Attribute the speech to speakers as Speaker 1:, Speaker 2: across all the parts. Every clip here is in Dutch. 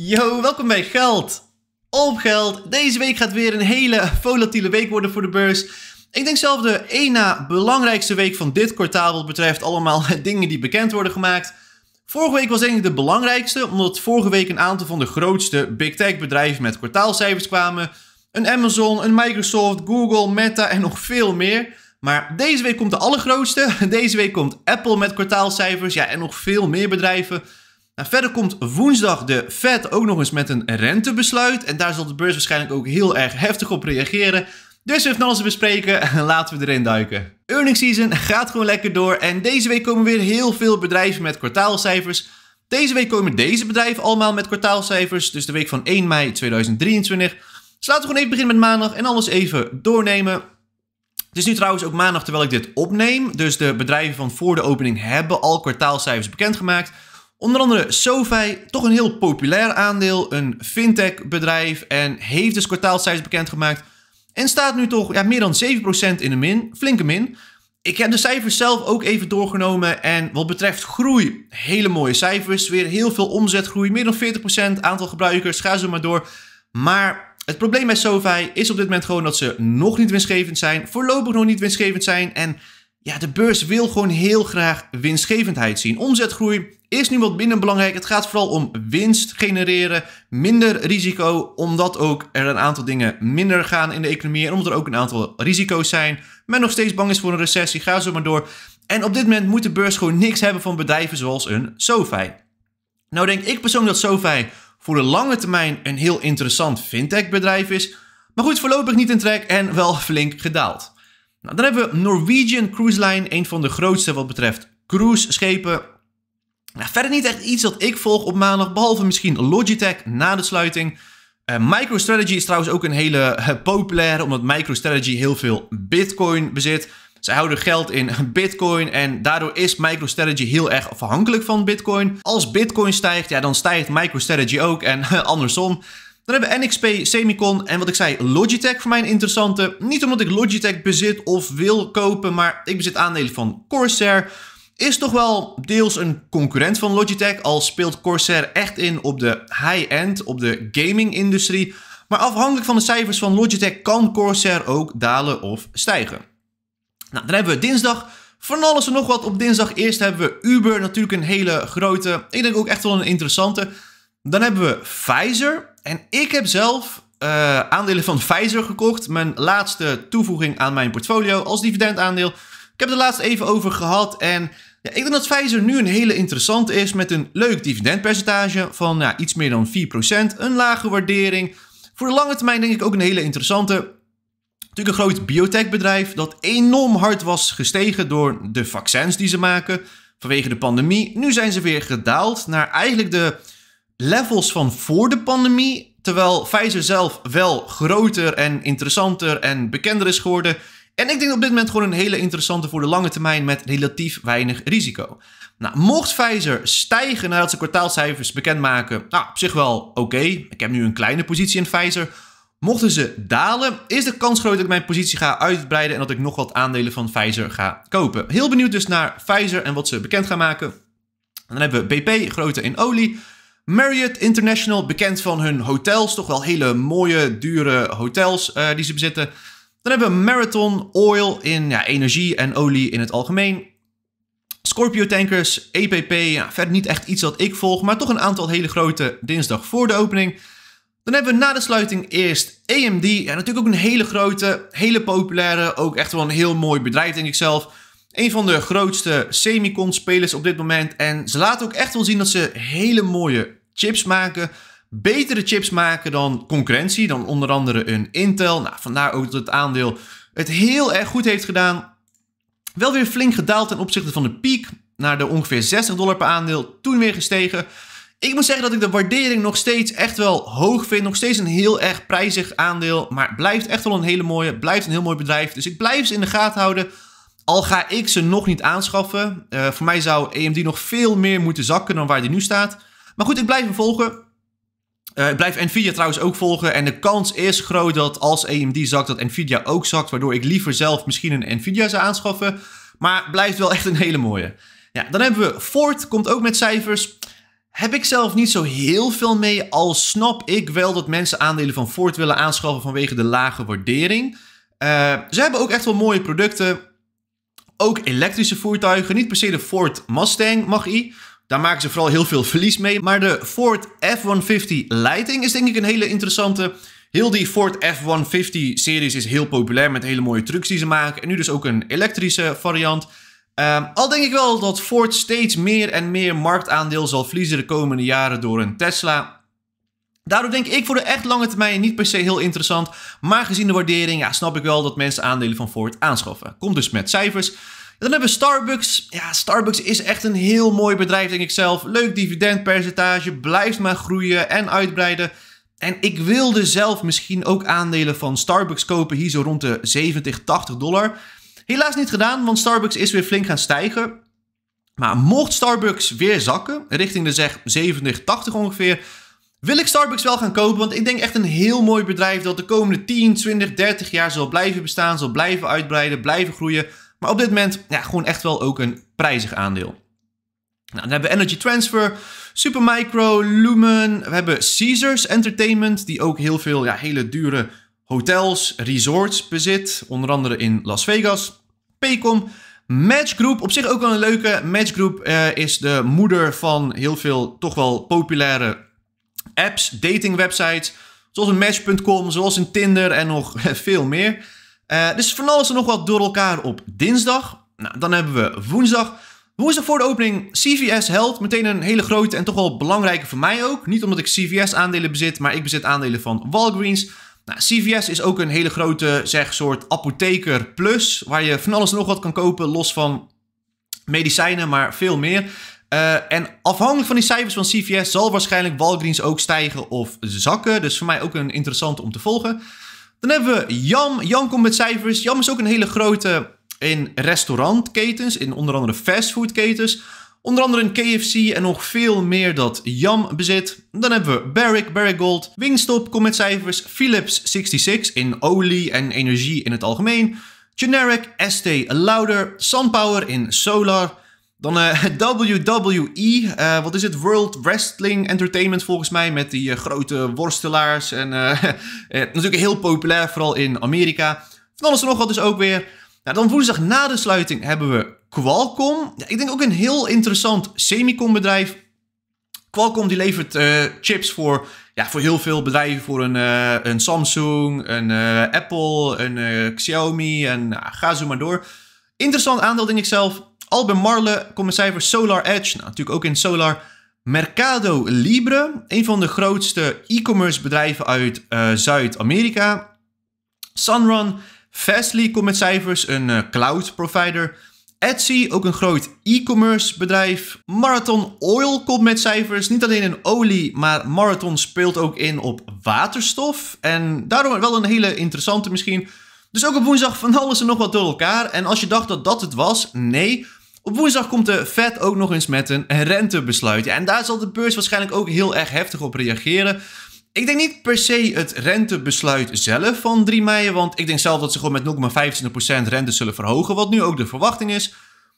Speaker 1: Yo, welkom bij Geld op Geld. Deze week gaat weer een hele volatiele week worden voor de beurs. Ik denk zelf de één na belangrijkste week van dit kwartaal wat betreft allemaal dingen die bekend worden gemaakt. Vorige week was denk ik de belangrijkste, omdat vorige week een aantal van de grootste big tech bedrijven met kwartaalcijfers kwamen. Een Amazon, een Microsoft, Google, Meta en nog veel meer. Maar deze week komt de allergrootste. Deze week komt Apple met kwartaalcijfers. Ja, en nog veel meer bedrijven. Nou, verder komt woensdag de Fed ook nog eens met een rentebesluit. En daar zal de beurs waarschijnlijk ook heel erg heftig op reageren. Dus we hebben alles te bespreken. Laten we erin duiken. Earnings season gaat gewoon lekker door. En deze week komen weer heel veel bedrijven met kwartaalcijfers. Deze week komen deze bedrijven allemaal met kwartaalcijfers. Dus de week van 1 mei 2023. Dus laten we gewoon even beginnen met maandag en alles even doornemen. Het is nu trouwens ook maandag terwijl ik dit opneem. Dus de bedrijven van voor de opening hebben al kwartaalcijfers bekendgemaakt. Onder andere SoFi, toch een heel populair aandeel, een fintech bedrijf en heeft dus kwartaalcijfers bekendgemaakt en staat nu toch ja, meer dan 7% in de min, flinke min. Ik heb de cijfers zelf ook even doorgenomen en wat betreft groei, hele mooie cijfers. Weer heel veel omzetgroei, meer dan 40%, aantal gebruikers, ga zo maar door. Maar het probleem bij SoFi is op dit moment gewoon dat ze nog niet winstgevend zijn, voorlopig nog niet winstgevend zijn en ja, de beurs wil gewoon heel graag winstgevendheid zien. Omzetgroei is nu wat minder belangrijk. Het gaat vooral om winst genereren, minder risico, omdat ook er een aantal dingen minder gaan in de economie en omdat er ook een aantal risico's zijn. Men nog steeds bang is voor een recessie, ga zo maar door. En op dit moment moet de beurs gewoon niks hebben van bedrijven zoals een SoFi. Nou denk ik persoonlijk dat SoFi voor de lange termijn een heel interessant fintech bedrijf is. Maar goed, voorlopig niet in trek en wel flink gedaald. Nou, dan hebben we Norwegian Cruise Line, een van de grootste wat betreft cruiseschepen. Nou, verder niet echt iets dat ik volg op maandag, behalve misschien Logitech na de sluiting. Eh, MicroStrategy is trouwens ook een hele populair, eh, populaire, omdat MicroStrategy heel veel bitcoin bezit. Ze houden geld in bitcoin en daardoor is MicroStrategy heel erg afhankelijk van bitcoin. Als bitcoin stijgt, ja, dan stijgt MicroStrategy ook en andersom. Dan hebben we NXP, Semicon en wat ik zei, Logitech voor mij een interessante. Niet omdat ik Logitech bezit of wil kopen, maar ik bezit aandelen van Corsair. Is toch wel deels een concurrent van Logitech, al speelt Corsair echt in op de high-end, op de gaming-industrie. Maar afhankelijk van de cijfers van Logitech kan Corsair ook dalen of stijgen. Nou, dan hebben we dinsdag van alles en nog wat op dinsdag. Eerst hebben we Uber, natuurlijk een hele grote. Ik denk ook echt wel een interessante. Dan hebben we Pfizer. En ik heb zelf eh, aandelen van Pfizer gekocht. Mijn laatste toevoeging aan mijn portfolio als dividendaandeel. Ik heb het er laatst even over gehad. En ja, ik denk dat Pfizer nu een hele interessante is met een leuk dividendpercentage van iets meer dan 4%. Een lage waardering. Voor de lange termijn denk ik ook een hele interessante. Natuurlijk een groot biotechbedrijf dat enorm hard was gestegen door de vaccins die ze maken vanwege de pandemie. Nu zijn ze weer gedaald naar eigenlijk de levels van voor de pandemie. Terwijl Pfizer zelf wel groter en interessanter en bekender is geworden. En ik denk op dit moment gewoon een hele interessante voor de lange termijn met relatief weinig risico. Nou, mocht Pfizer stijgen nadat ze kwartaalcijfers bekendmaken, nou, op zich wel oké. Ik heb nu een kleine positie in Pfizer. Mochten ze dalen, is de kans groot dat ik mijn positie ga uitbreiden en dat ik nog wat aandelen van Pfizer ga kopen. Heel benieuwd dus naar Pfizer en wat ze bekend gaan maken. Dan hebben we BP, grote in olie. Marriott International, bekend van hun hotels. Toch wel hele mooie, dure hotels eh, die ze bezitten. Dan hebben we Marathon Oil in ja, energie en olie in het algemeen. Scorpio Tankers, EPP, ja, verder niet echt iets dat ik volg, maar toch een aantal hele grote dinsdag voor de opening. Dan hebben we na de sluiting eerst AMD. Ja, natuurlijk ook een hele grote, hele populaire, ook echt wel een heel mooi bedrijf denk ik zelf. Een van de grootste semicon spelers op dit moment. En ze laten ook echt wel zien dat ze hele mooie chips maken. Betere chips maken dan concurrentie, dan onder andere een Intel. Nou, vandaar ook dat het aandeel het heel erg goed heeft gedaan. Wel weer flink gedaald ten opzichte van de piek naar de ongeveer 60 dollar per aandeel. Toen weer gestegen. Ik moet zeggen dat ik de waardering nog steeds echt wel hoog vind. Nog steeds een heel erg prijzig aandeel. Maar blijft echt wel een hele mooie. Blijft een heel mooi bedrijf. Dus ik blijf ze in de gaten houden. Al ga ik ze nog niet aanschaffen. Eh, voor mij zou AMD nog veel meer moeten zakken dan waar die nu staat. Maar goed, ik blijf hem volgen. Eh, ik blijf Nvidia trouwens ook volgen. En de kans is groot dat als AMD zakt, dat Nvidia ook zakt. Waardoor ik liever zelf misschien een Nvidia zou aanschaffen. Maar blijft wel echt een hele mooie. Ja, dan hebben we Ford, komt ook met cijfers. Heb ik zelf niet zo heel veel mee, al snap ik wel dat mensen aandelen van Ford willen aanschaffen vanwege de lage waardering. Eh, ze hebben ook echt wel mooie producten. Ook elektrische voertuigen, niet per se de Ford Mustang mag i. Daar maken ze vooral heel veel verlies mee. Maar de Ford F-150 Lighting is denk ik een hele interessante. Heel die Ford F-150-series is heel populair met hele mooie trucks die ze maken. En nu dus ook een elektrische variant. Ehm, al denk ik wel dat Ford steeds meer en meer marktaandeel zal verliezen de komende jaren door een Tesla. Daardoor denk ik voor de echt lange termijn niet per se heel interessant. Maar gezien de waardering, ja, snap ik wel dat mensen aandelen van Ford aanschaffen. Komt dus met cijfers. Dan hebben we Starbucks. Ja, Starbucks is echt een heel mooi bedrijf, denk ik zelf. Leuk dividendpercentage, blijft maar groeien en uitbreiden. En ik wilde zelf misschien ook aandelen van Starbucks kopen, hier zo rond de 70, 80 dollar. Helaas niet gedaan, want Starbucks is weer flink gaan stijgen. Maar mocht Starbucks weer zakken, richting de zeg 70, 80 ongeveer, wil ik Starbucks wel gaan kopen? Want ik denk echt een heel mooi bedrijf dat de komende 10, 20, 30 jaar zal blijven bestaan, zal blijven uitbreiden, blijven groeien. Maar op dit moment ja, gewoon echt wel ook een prijzig aandeel. Nou, dan hebben we Energy Transfer, Supermicro, Lumen. We hebben Caesars Entertainment, die ook heel veel ja, hele dure hotels, resorts bezit. Onder andere in Las Vegas. Paycom. Group. op zich ook wel een leuke. Match eh, is de moeder van heel veel toch wel populaire apps, datingwebsites, zoals een Match.com, zoals een Tinder en nog veel meer. Eh, dus van alles en nog wat door elkaar op dinsdag. Nou, dan hebben we woensdag. Woensdag voor de opening CVS helpt Meteen een hele grote en toch wel belangrijke voor mij ook. Niet omdat ik CVS aandelen bezit, maar ik bezit aandelen van Walgreens. Nou, CVS is ook een hele grote, zeg, soort apotheker plus. Waar je van alles en nog wat kan kopen, los van medicijnen, maar veel meer. Eh, en afhankelijk van die cijfers van CVS zal waarschijnlijk Walgreens ook stijgen of zakken. Dus voor mij ook een interessante om te volgen. Dan hebben we Jam. Jam komt met cijfers. Jam is ook een hele grote in restaurantketens, in onder andere fastfoodketens. Onder andere een KFC en nog veel meer dat Jam bezit. Dan hebben we Barrick, Barrick Gold, Wingstop komt met cijfers, Philips 66 in olie en energie in het algemeen, Generic, ST Louder, SunPower in solar, dan eh, WWE, eh, wat is het? World Wrestling Entertainment volgens mij, met die eh, grote worstelaars. En natuurlijk heel populair, vooral in Amerika. Van alles en nog wat dus ook weer. Nou, dan woensdag na de sluiting hebben we Qualcomm. Ja, ik denk ook een heel interessant semicon bedrijf. Qualcomm die levert chips voor, ja, voor heel veel bedrijven. Voor een, een Samsung, een Apple, een Xiaomi en ah, ga zo maar door. Interessant aandeel denk ik zelf. Albert Marle komt met cijfers Solar Edge. Nou, natuurlijk ook in Solar Mercado Libre, een van de grootste e-commerce bedrijven uit eh, Zuid-Amerika. Sunrun, Fastly komt met cijfers, een eh, cloud provider. Etsy, ook een groot e-commerce bedrijf. Marathon Oil komt met cijfers, niet alleen in olie, maar Marathon speelt ook in op waterstof. En daarom wel een hele interessante misschien. Dus ook op woensdag van alles en nog wat door elkaar. En als je dacht dat dat het was, nee. Op woensdag komt de Fed ook nog eens met een rentebesluit. Ja, en daar zal de beurs waarschijnlijk ook heel erg heftig op reageren. Ik denk niet per se het rentebesluit zelf van 3 mei, want ik denk zelf dat ze gewoon met 0,25% rente zullen verhogen, wat nu ook de verwachting is.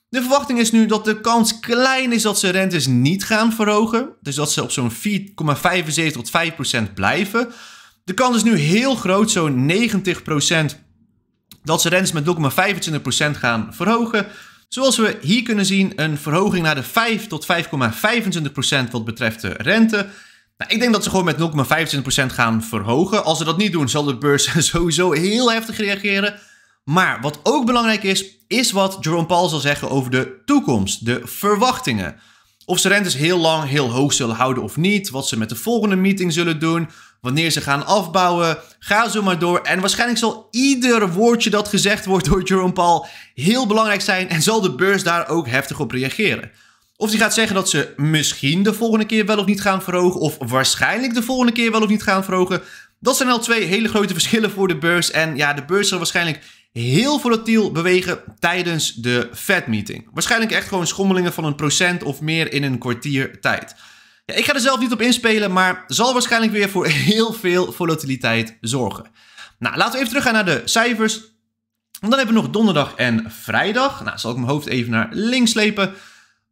Speaker 1: De verwachting is nu dat de kans klein is dat ze rentes niet gaan verhogen, dus dat ze op zo'n 4,75 tot 5% blijven. De kans is nu heel groot, zo'n 90%, dat ze rentes met 0,25% gaan verhogen. Zoals we hier kunnen zien, een verhoging naar de 5 tot 5,25% wat betreft de rente. Nou, ik denk dat ze gewoon met 0,25% gaan verhogen. Als ze dat niet doen, zal de beurs sowieso heel heftig reageren. Maar wat ook belangrijk is, is wat Jerome Paul zal zeggen over de toekomst, de verwachtingen. Of ze rentes heel lang heel hoog zullen houden of niet, wat ze met de volgende meeting zullen doen, wanneer ze gaan afbouwen. Ga zo maar door. En waarschijnlijk zal ieder woordje dat gezegd wordt door Jerome Paul heel belangrijk zijn en zal de beurs daar ook heftig op reageren. Of die gaat zeggen dat ze misschien de volgende keer wel of niet gaan verhogen, of waarschijnlijk de volgende keer wel of niet gaan verhogen. Dat zijn al twee hele grote verschillen voor de beurs. En ja, de beurs zal waarschijnlijk heel volatiel bewegen tijdens de Fed-meeting. Waarschijnlijk echt gewoon schommelingen van een procent of meer in een kwartier tijd ik ga er zelf niet op inspelen, maar zal waarschijnlijk weer voor heel veel volatiliteit zorgen. Nou, laten we even teruggaan naar de cijfers. Want dan hebben we nog donderdag en vrijdag. Nou, zal ik mijn hoofd even naar links slepen.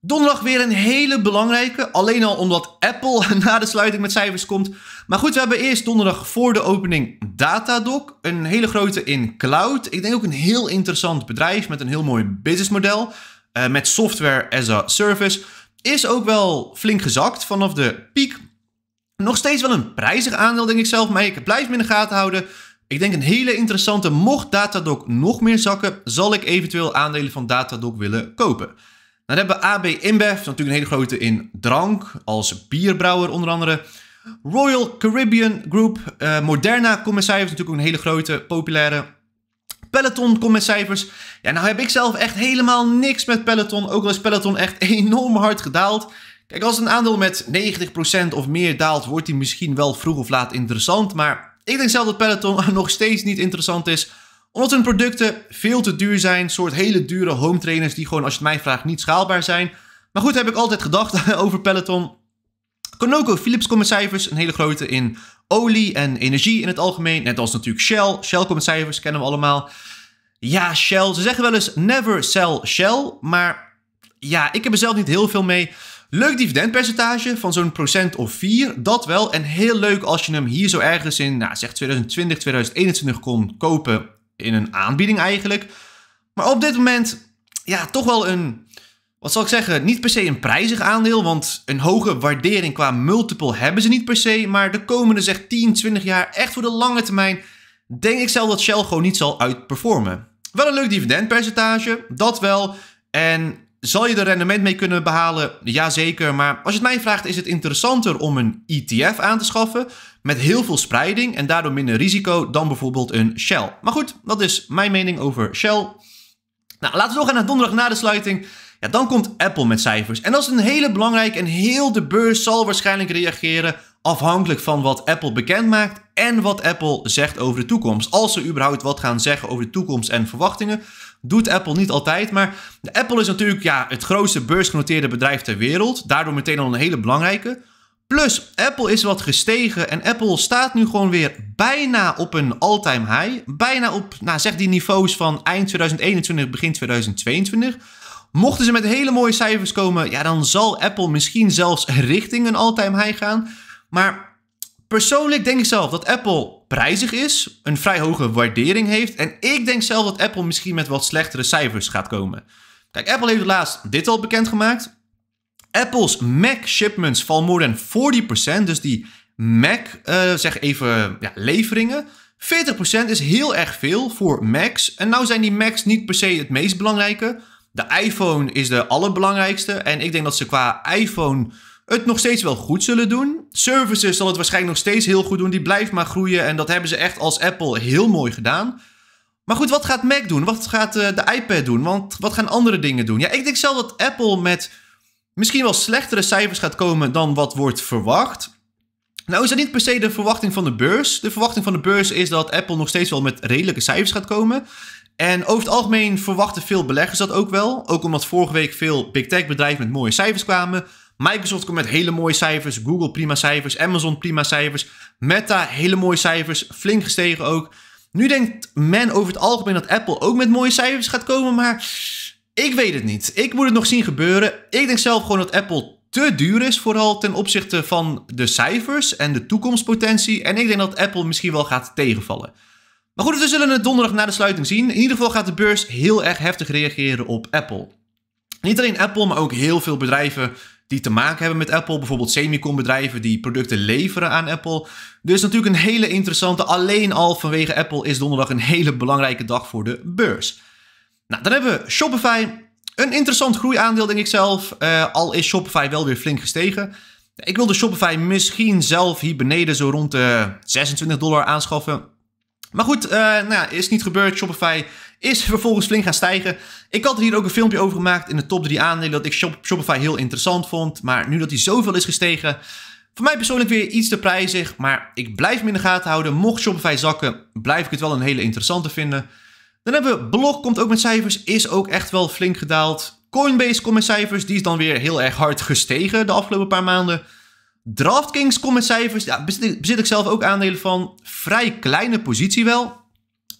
Speaker 1: Donderdag weer een hele belangrijke. Alleen al omdat Apple na de sluiting met cijfers komt. Maar goed, we hebben eerst donderdag voor de opening Datadoc. Een hele grote in cloud. Ik denk ook een heel interessant bedrijf met een heel mooi businessmodel. Uh, met software as a service. Is ook wel flink gezakt vanaf de piek. Nog steeds wel een prijzig aandeel, denk ik zelf. Maar ik blijf me in de gaten houden. Ik denk een hele interessante. Mocht Datadoc nog meer zakken, zal ik eventueel aandelen van Datadoc willen kopen. Nou, dan hebben we AB InBev, natuurlijk een hele grote in drank, als bierbrouwer onder andere. Royal Caribbean Group, eh, Moderna, Commissaris natuurlijk ook een hele grote, populaire. Peloton komt met cijfers. Ja, nou heb ik zelf echt helemaal niks met Peloton. Ook al is Peloton echt enorm hard gedaald. Kijk, als een aandeel met 90% of meer daalt, wordt die misschien wel vroeg of laat interessant. Maar ik denk zelf dat Peloton nog steeds niet interessant is omdat hun producten veel te duur zijn. Soort hele dure home trainers die gewoon, als je het mij vraagt, niet schaalbaar zijn. Maar goed, heb ik altijd gedacht over Peloton. Conoco Philips komt met cijfers, een hele grote in olie en energie in het algemeen. Net als natuurlijk Shell. Shell komt cijfers, kennen we allemaal. Ja, Shell. Ze zeggen wel eens never sell Shell. Maar ja, ik heb er zelf niet heel veel mee. Leuk dividendpercentage van zo'n procent of 4, dat wel. En heel leuk als je hem hier zo ergens in, nou, zeg 2020, 2021 kon kopen in een aanbieding eigenlijk. Maar op dit moment, ja, toch wel een wat zal ik zeggen, niet per se een prijzig aandeel, want een hoge waardering qua multiple hebben ze niet per se. Maar de komende, zeg 10, 20 jaar, echt voor de lange termijn, denk ik zelf dat Shell gewoon niet zal uitperformen. Wel een leuk dividendpercentage, dat wel. En zal je er rendement mee kunnen behalen? Jazeker, maar als je het mij vraagt is het interessanter om een ETF aan te schaffen met heel veel spreiding en daardoor minder risico dan bijvoorbeeld een Shell. Maar goed, dat is mijn mening over Shell. Nou, laten we doorgaan naar donderdag na de sluiting dan komt Apple met cijfers. En dat is een hele belangrijke en heel de beurs zal waarschijnlijk reageren afhankelijk van wat Apple bekend maakt en wat Apple zegt over de toekomst. Als ze überhaupt wat gaan zeggen over de toekomst en verwachtingen, doet Apple niet altijd. Maar Apple is natuurlijk ja, het grootste beursgenoteerde bedrijf ter wereld, daardoor meteen al een hele belangrijke. Plus, Apple is wat gestegen en Apple staat nu gewoon weer bijna op een all-time high. Bijna op, nou zeg die niveaus van eind 2021, begin 2022. Mochten ze met hele mooie cijfers komen, ja, dan zal Apple misschien zelfs richting een all-time high gaan. Maar persoonlijk denk ik zelf dat Apple prijzig is, een vrij hoge waardering heeft. En ik denk zelf dat Apple misschien met wat slechtere cijfers gaat komen. Kijk, Apple heeft laatst dit al bekendgemaakt. Apple's Mac shipments vallen meer dan 40%, dus die Mac, eh, zeg even ja, leveringen. 40% is heel erg veel voor Macs. En nou zijn die Macs niet per se het meest belangrijke. De iPhone is de allerbelangrijkste. En ik denk dat ze qua iPhone het nog steeds wel goed zullen doen. Services zal het waarschijnlijk nog steeds heel goed doen. Die blijft maar groeien. En dat hebben ze echt als Apple heel mooi gedaan. Maar goed, wat gaat Mac doen? Wat gaat eh, de iPad doen? Want wat gaan andere dingen doen? Ja, ik denk zelf dat Apple met misschien wel slechtere cijfers gaat komen dan wat wordt verwacht. Nou is dat niet per se de verwachting van de beurs. De verwachting van de beurs is dat Apple nog steeds wel met redelijke cijfers gaat komen. En over het algemeen verwachten veel beleggers dat ook wel. Ook omdat vorige week veel big tech bedrijven met mooie cijfers kwamen. Microsoft komt met hele mooie cijfers, Google prima cijfers, Amazon prima cijfers, Meta hele mooie cijfers, flink gestegen ook. Nu denkt men over het algemeen dat Apple ook met mooie cijfers gaat komen, maar ik weet het niet. Ik moet het nog zien gebeuren. Ik denk zelf gewoon dat Apple te duur is, vooral ten opzichte van de cijfers en de toekomstpotentie. En ik denk dat Apple misschien wel gaat tegenvallen. Maar goed, we zullen het donderdag na de sluiting zien. In ieder geval gaat de beurs heel erg heftig reageren op Apple. Niet alleen Apple, maar ook heel veel bedrijven die te maken hebben met Apple. Bijvoorbeeld semiconbedrijven die producten leveren aan Apple. Dus natuurlijk een hele interessante. Alleen al vanwege Apple is donderdag een hele belangrijke dag voor de beurs. Nou, dan hebben we Shopify. Een interessant groeiaandeel, denk ik zelf. Eh, al is Shopify wel weer flink gestegen. Ik wilde Shopify misschien zelf hier beneden zo rond de 26 dollar aanschaffen. Maar goed, eh, nou, is niet gebeurd. Shopify is vervolgens flink gaan stijgen. Ik had hier ook een filmpje over gemaakt in de top 3 aandelen dat ik Shopify heel interessant vond. Maar nu dat hij zoveel is gestegen, voor mij persoonlijk weer iets te prijzig. Maar ik blijf hem in de gaten houden. Mocht Shopify zakken, blijf ik het wel een hele interessante vinden. Dan hebben we Block komt ook met cijfers, is ook echt wel flink gedaald. Coinbase komt met cijfers, die is dan weer heel erg hard gestegen de afgelopen paar maanden. DraftKings komt cijfers. Ja, bezit, bezit, ik zelf ook aandelen van. Vrij kleine positie wel.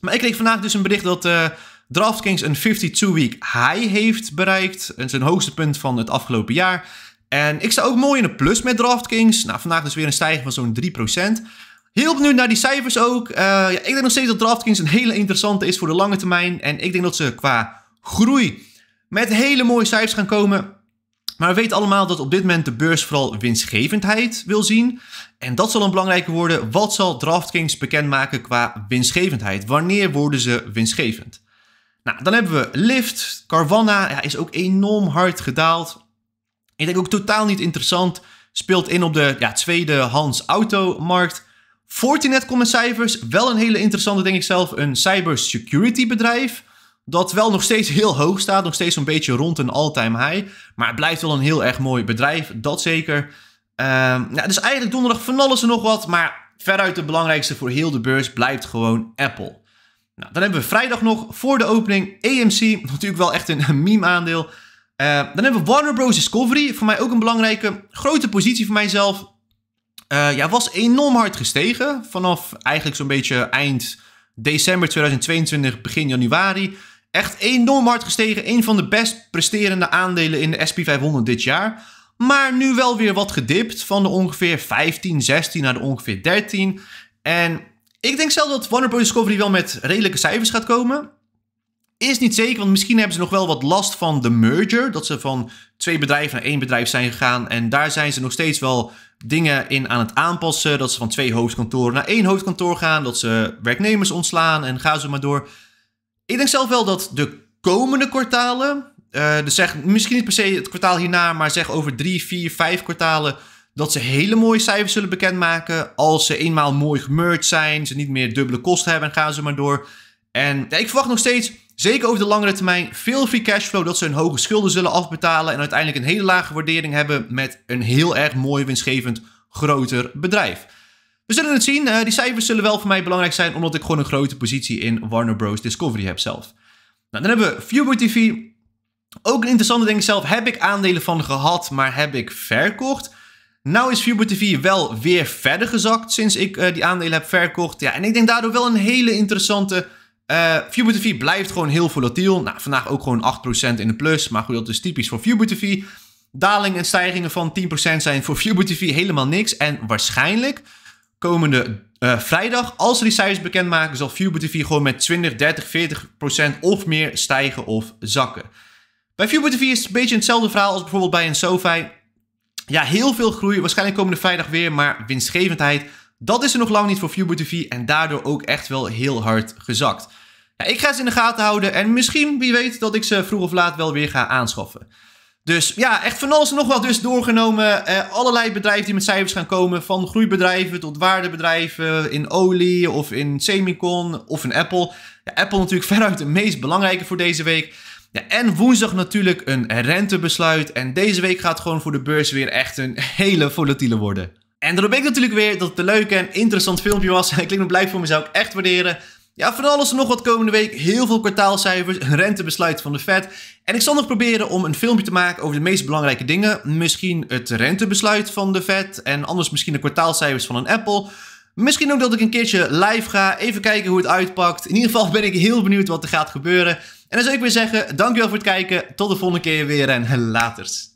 Speaker 1: Maar ik kreeg vandaag dus een bericht dat eh, DraftKings een 52-week high heeft bereikt. En zijn hoogste punt van het afgelopen jaar. En ik sta ook mooi in de plus met DraftKings. Nou, vandaag dus weer een stijging van zo'n 3%. Heel benieuwd naar die cijfers ook. Eh, ja, ik denk nog steeds dat DraftKings een hele interessante is voor de lange termijn. En ik denk dat ze qua groei met hele mooie cijfers gaan komen. Maar we weten allemaal dat op dit moment de beurs vooral winstgevendheid wil zien. En dat zal een belangrijke worden. Wat zal DraftKings bekendmaken qua winstgevendheid? Wanneer worden ze winstgevend? Nou, dan hebben we Lyft. Carvana ja, is ook enorm hard gedaald. Ik denk ook totaal niet interessant. Speelt in op de ja, tweedehands automarkt. Fortinet komt cijfers. Wel een hele interessante, denk ik zelf, een cybersecurity bedrijf. Dat wel nog steeds heel hoog staat, nog steeds een beetje rond een all-time high. Maar het blijft wel een heel erg mooi bedrijf, dat zeker. nou, dus eigenlijk donderdag van alles en nog wat. Maar veruit de belangrijkste voor heel de beurs blijft gewoon Apple. Nou, dan hebben we vrijdag nog voor de opening AMC. Natuurlijk wel echt een meme-aandeel. Ehm, dan hebben we Warner Bros. Discovery. Voor mij ook een belangrijke grote positie voor mijzelf. Uh, ja, was enorm hard gestegen. Vanaf eigenlijk zo'n beetje eind december 2022, begin januari. Echt enorm hard gestegen. Een van de best presterende aandelen in de SP500 dit jaar. Maar nu wel weer wat gedipt van de ongeveer 15, 16 naar de ongeveer 13. En ik denk zelf dat Warner Bros. Discovery wel met redelijke cijfers gaat komen. Is niet zeker, want misschien hebben ze nog wel wat last van de merger. Dat ze van twee bedrijven naar één bedrijf zijn gegaan. En daar zijn ze nog steeds wel dingen in aan het aanpassen. Dat ze van twee hoofdkantoren naar één hoofdkantoor gaan. Dat ze werknemers ontslaan en gaan zo maar door. Ik denk zelf wel dat de komende kwartalen, eh, dus zeg misschien niet per se het kwartaal hierna, maar zeg over drie, vier, vijf kwartalen, dat ze hele mooie cijfers zullen bekendmaken. Als ze eenmaal mooi gemerged zijn, ze niet meer dubbele kosten hebben, gaan ze maar door. En ja, ik verwacht nog steeds, zeker over de langere termijn, veel free cashflow. Dat ze hun hoge schulden zullen afbetalen. En uiteindelijk een hele lage waardering hebben met een heel erg mooi winstgevend groter bedrijf. We zullen het zien. Eh, die cijfers zullen wel voor mij belangrijk zijn, omdat ik gewoon een grote positie in Warner Bros. Discovery heb zelf. Nou, dan hebben we Fubo TV. Ook een interessante ding zelf. Heb ik aandelen van gehad, maar heb ik verkocht? Nou is Fubo TV wel weer verder gezakt sinds ik eh, die aandelen heb verkocht. Ja, en ik denk daardoor wel een hele interessante... Uh, eh, TV blijft gewoon heel volatiel. Nou, vandaag ook gewoon 8% in de plus. Maar goed, dat is typisch voor Fubo TV. Dalingen en stijgingen van 10% zijn voor Fubo TV helemaal niks. En waarschijnlijk komende eh, vrijdag, als ze die cijfers bekendmaken, zal Fubo TV gewoon met 20, 30, 40 procent of meer stijgen of zakken. Bij Fubo TV is het een beetje hetzelfde verhaal als bijvoorbeeld bij een SoFi. Ja, heel veel groei, waarschijnlijk komende vrijdag weer, maar winstgevendheid, dat is er nog lang niet voor Fubo TV en daardoor ook echt wel heel hard gezakt. Ja, ik ga ze in de gaten houden en misschien, wie weet, dat ik ze vroeg of laat wel weer ga aanschaffen. Dus ja, echt van alles nog wat dus doorgenomen. Eh, allerlei bedrijven die met cijfers gaan komen. Van groeibedrijven tot waardebedrijven in olie of in Semicon of in Apple. Ja, Apple natuurlijk veruit de meest belangrijke voor deze week. Ja, en woensdag natuurlijk een rentebesluit. En deze week gaat gewoon voor de beurs weer echt een hele volatiele worden. En dan denk ik natuurlijk weer dat het een leuk en interessant filmpje was. Ik klik nog blij voor me, zou ik echt waarderen. Ja, van alles en nog wat komende week. Heel veel kwartaalcijfers, een rentebesluit van de Fed. En ik zal nog proberen om een filmpje te maken over de meest belangrijke dingen. Misschien het rentebesluit van de Fed en anders misschien de kwartaalcijfers van een Apple. Misschien ook dat ik een keertje live ga, even kijken hoe het uitpakt. In ieder geval ben ik heel benieuwd wat er gaat gebeuren. En dan zou ik weer zeggen, dankjewel voor het kijken. Tot de volgende keer weer en later.